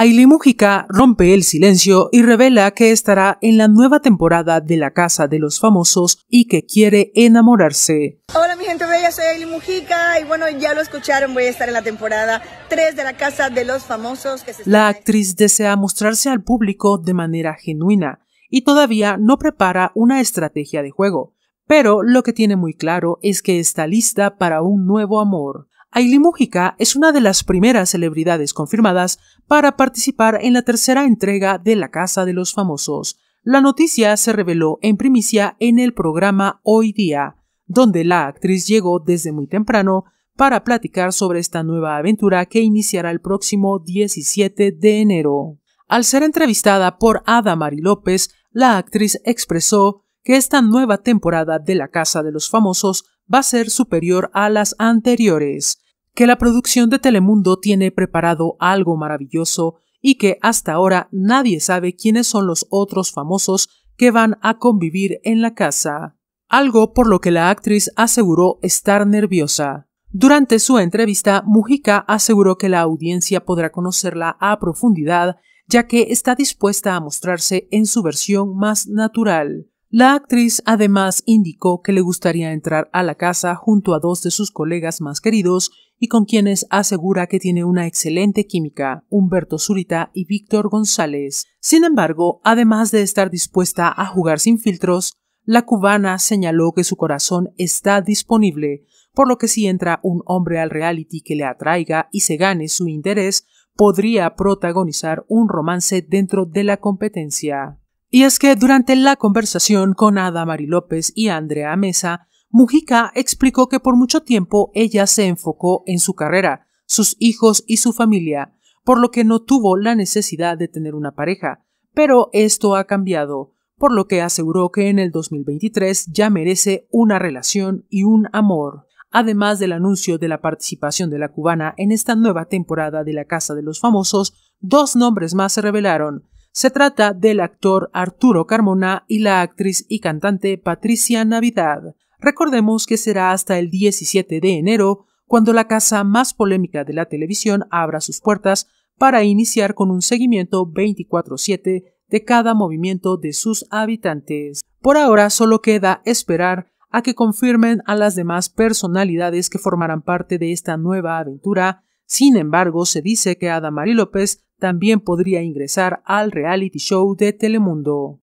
Aile Mujica rompe el silencio y revela que estará en la nueva temporada de La Casa de los Famosos y que quiere enamorarse. Hola mi gente bella, soy Aile Mujica y bueno, ya lo escucharon, voy a estar en la temporada 3 de La Casa de los Famosos. la actriz desea mostrarse al público de manera genuina y todavía no prepara una estrategia de juego, pero lo que tiene muy claro es que está lista para un nuevo amor. Ailey Mujica es una de las primeras celebridades confirmadas para participar en la tercera entrega de La Casa de los Famosos. La noticia se reveló en primicia en el programa Hoy Día, donde la actriz llegó desde muy temprano para platicar sobre esta nueva aventura que iniciará el próximo 17 de enero. Al ser entrevistada por Ada Mari López, la actriz expresó que esta nueva temporada de La Casa de los Famosos va a ser superior a las anteriores que la producción de Telemundo tiene preparado algo maravilloso y que hasta ahora nadie sabe quiénes son los otros famosos que van a convivir en la casa, algo por lo que la actriz aseguró estar nerviosa. Durante su entrevista, Mujica aseguró que la audiencia podrá conocerla a profundidad, ya que está dispuesta a mostrarse en su versión más natural. La actriz además indicó que le gustaría entrar a la casa junto a dos de sus colegas más queridos y con quienes asegura que tiene una excelente química, Humberto Zurita y Víctor González. Sin embargo, además de estar dispuesta a jugar sin filtros, la cubana señaló que su corazón está disponible, por lo que si entra un hombre al reality que le atraiga y se gane su interés, podría protagonizar un romance dentro de la competencia. Y es que durante la conversación con Ada Mari López y Andrea Mesa, Mujica explicó que por mucho tiempo ella se enfocó en su carrera, sus hijos y su familia, por lo que no tuvo la necesidad de tener una pareja, pero esto ha cambiado, por lo que aseguró que en el 2023 ya merece una relación y un amor, además del anuncio de la participación de la cubana en esta nueva temporada de La Casa de los Famosos, dos nombres más se revelaron. Se trata del actor Arturo Carmona y la actriz y cantante Patricia Navidad. Recordemos que será hasta el 17 de enero cuando la casa más polémica de la televisión abra sus puertas para iniciar con un seguimiento 24/7 de cada movimiento de sus habitantes. Por ahora solo queda esperar a que confirmen a las demás personalidades que formarán parte de esta nueva aventura. Sin embargo, se dice que Adamari López también podría ingresar al reality show de Telemundo.